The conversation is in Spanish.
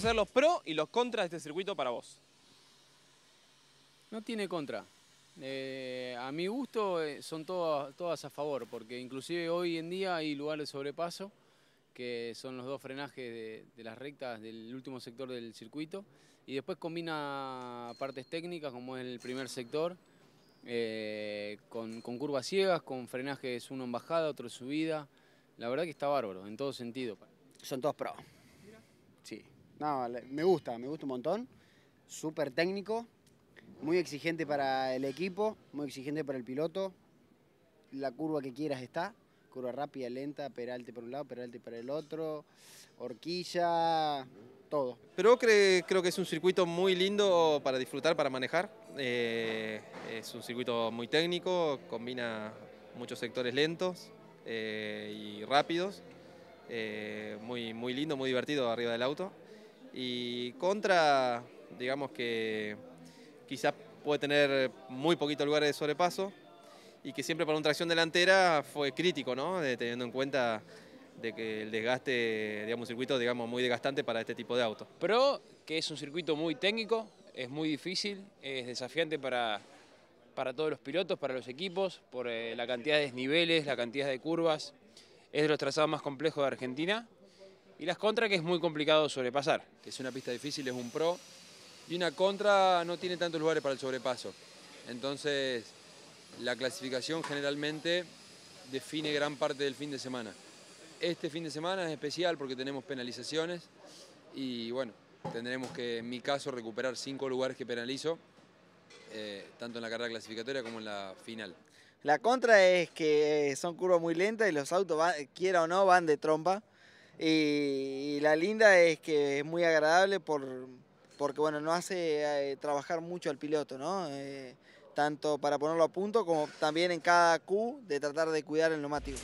ser los pros y los contras de este circuito para vos. No tiene contra. Eh, a mi gusto eh, son todas, todas a favor, porque inclusive hoy en día hay lugares de sobrepaso, que son los dos frenajes de, las rectas del último sector del circuito, y después combina partes técnicas, como es el primer sector, eh, con, curvas ciegas, con frenajes uno en bajada, otro en subida. La verdad que está bárbaro, en todo sentido. Son todos pros. Sí. No, me gusta, me gusta un montón. Súper técnico, muy exigente para el equipo, muy exigente para el piloto. La curva que quieras está, curva rápida, lenta, peralte por un lado, peralte para el otro, horquilla, todo. Pero creo, que es un circuito muy lindo para disfrutar, para manejar. Eh, es un circuito muy técnico, combina muchos sectores lentos eh, y rápidos. Eh, muy, muy lindo, muy divertido arriba del auto. Y contra, digamos que quizás puede tener muy poquito lugares de sobrepaso y que siempre para una tracción delantera fue crítico, ¿no? Eh, teniendo en cuenta de que el desgaste, digamos, un circuito muy desgastante para este tipo de auto. Pro, que es un circuito muy técnico, es muy difícil, es desafiante para, todos los pilotos, para los equipos, por eh, la cantidad de desniveles, la cantidad de curvas. Es de los trazados más complejos de Argentina, y las contras que es muy complicado sobrepasar. Es una pista difícil, es un pro. Y una contra no tiene tantos lugares para el sobrepaso. Entonces, la clasificación generalmente define gran parte del fin de semana. Este fin de semana es especial porque tenemos penalizaciones y bueno, tendremos que, en mi caso, recuperar cinco lugares que penalizo, eh, tanto en la carrera clasificatoria como en la final. La contra es que eh, son curvas muy lentas y los autos, quiera o no, van de trompa. Y, la linda es que es muy agradable por, porque bueno, nos hace eh, trabajar mucho al piloto, ¿no? Eh, tanto para ponerlo a punto como también en cada Q de tratar de cuidar el neumático.